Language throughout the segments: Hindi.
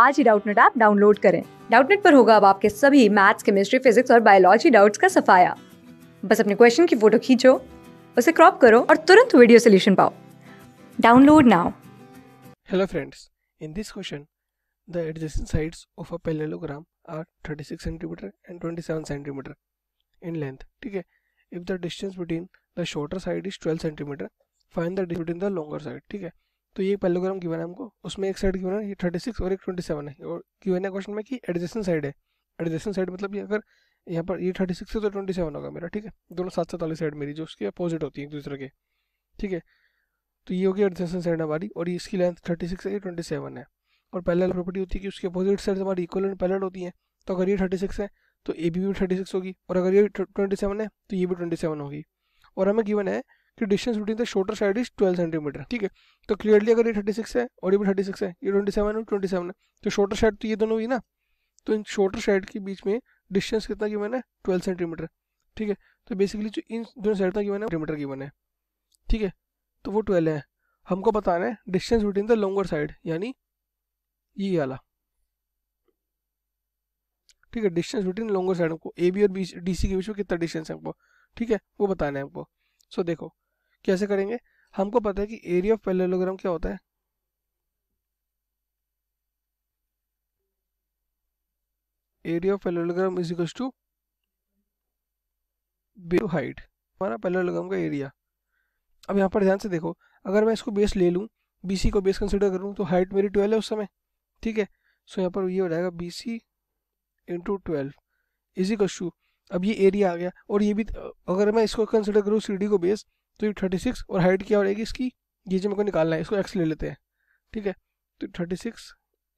आज ही डाउटनेट ऐप डाउनलोड करें डाउटनेट पर होगा अब आपके सभी मैथ्स केमिस्ट्री फिजिक्स और बायोलॉजी डाउट्स का सफाया बस अपने क्वेश्चन की फोटो खींचो उसे क्रॉप करो और तुरंत वीडियो सोल्यूशन पाओ download now hello friends in this question the adjacent sides of a parallelogram are 36 centimetre and 27 centimetre in length ठीक है if the distance between the shorter side is 12 centimetre find the distance between the longer side ठीक है तो ये पेलोग्राम गिवन है हमको उसमें एक साइड गिवन है ये थर्टी सिक्स और एक ट्वेंटी सेवन है और गिवन है क्वेश्चन में कि एडजेसन साइड है एडजेसन साइड मतलब ये अगर यहाँ पर ये थर्टी सिक्स है तो ट्वेंटी सेवन होगा मेरा ठीक है दोनों सात सात वाली साइड मेरी जो उसकी अपोजिट होती है एक दूसरे के ठीक है तो ये होगी एडजेसन साइड हमारी और इसकी लेंथ थर्टी सिक्स है ये ट्वेंटी सेवन है और पैरेलल प्रॉपर्टी होती है कि उसकी अपोजिट साइड हमारी इक्वल एंड पैरेलल होती है तो अगर ये थर्टी सिक्स है तो ए बी भी थर्टी सिक्स होगी और अगर ये ट्वेंटी सेवन है तो ये भी ट्वेंटी सेवन होगी और हमें गिवन है कि distance between the shorter side is 12 centimetre ठीक है तो क्लियरली अगर ये 36 है और ये भी 36 है ये 27 है और 27 है तो शोटर साइड तो ये दोनों हुई ना तो इन शोटर साइड के बीच में डिस्टेंस कितना की मैंने ट्वेल्व सेंटीमीटर ठीक है तो बेसिकली जो इन दोनों साइड था कि मैंने सेंटीमीटर की है ठीक है तो वो ट्वेल्व है हमको बताना है distance between the longer side यानी ये वाला ठीक है डिस्टेंस बिटवीन लॉन्गर साइड हमको ए बी और बी डी सी के बीच में कितना डिस्टेंस है हमको ठीक है वो बताना है हमको सो देखो कैसे करेंगे हमको पता है कि एरिया ऑफ पैलेलोग्राम क्या होता है area of parallelogram is equal to base height हमारा पैरेललोग्राम का एरिया अब यहाँ पर ध्यान से देखो अगर मैं इसको बेस ले लूँ बी को बेस कंसिडर करूँ तो हाइट मेरी ट्वेल्व है उस समय ठीक है सो यहाँ पर ये हो जाएगा बी सी इंटू ट्वेल्व इजी कशू अब ये एरिया आ गया और ये भी अगर मैं इसको कंसिडर करूँ सी को बेस तो ये थर्टी सिक्स और हाइट क्या हो रहेगी इसकी ये जो मेरे को निकालना है इसको एक्स ले लेते हैं ठीक है तो थर्टी सिक्स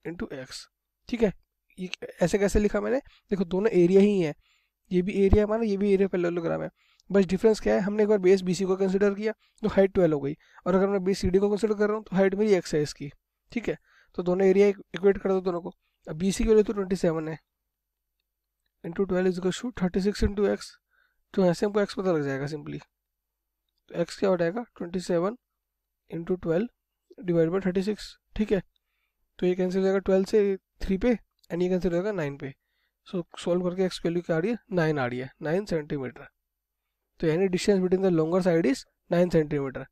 इंटू एक्स ठीक है ये ऐसे कैसे लिखा मैंने देखो दोनों एरिया ही हैं ये भी एरिया माना ये भी एरिया पैरेललोग्राम है बस डिफरेंस क्या है हमने एक बार बेस बी को कंसिडर किया तो हाइट ट्वेल्व हो गई और अगर मैं बेस सी को कंसिडर कर रहा हूँ तो हाइट मेरी एक्स है इसकी ठीक है तो दोनों एरिया इक्वेट कर दो दोनों को अब बी सी की वैल्यू तो ट्वेंटी सेवन है इंटू ट्वेल्व इज शू थर्टी सिक्स इंटू एक्स तो ऐसे हमको एक्स पता लग जाएगा सिंपली तो एक्स क्या हो जाएगा twenty seven into twelve divide by thirty six ठीक है तो ये कैंसिल हो जाएगा ट्वेल्व से थ्री पे एंड ये कैंसिल हो जाएगा नाइन पे सो सॉल्व करके एक्स वैल्यू क्या आ रही है नाइन आ रही है नाइन सेंटीमीटर तो यानी distance between the longer side is nine centimetre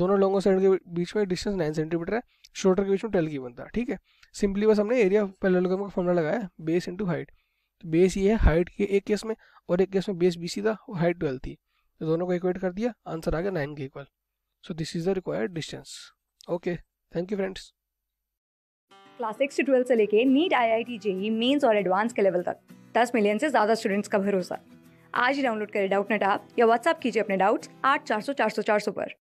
दोनों लॉन्गर साइड के बीच में डिस्टेंस नाइन सेंटीमीटर है शोल्डर के बीच में ट्वेल्व की बनता है ठीक है सिंपली बस हमने एरिया लोगों का फॉर्मूला लगाया बेस इंटू हाइट तो बेस ये है हाइट के एक केस में और एक केस में बेस बीसी था और हाइट ट्वेल्व थी तो दोनों को इक्वेट कर दिया आंसर आ गया नाइन के equal so this is the required distance okay thank you friends class six से ट्वेल्थ से लेके NEET I I T JEE mains और एडवांस के लेवल तक दस मिलियन से ज़्यादा स्टूडेंट्स का भरोसा आज ही डाउनलोड करें डाउट नेट आप या व्हाट्सएप कीजिए अपने डाउट्स आठ चार सौ चार सौ चार सौ पर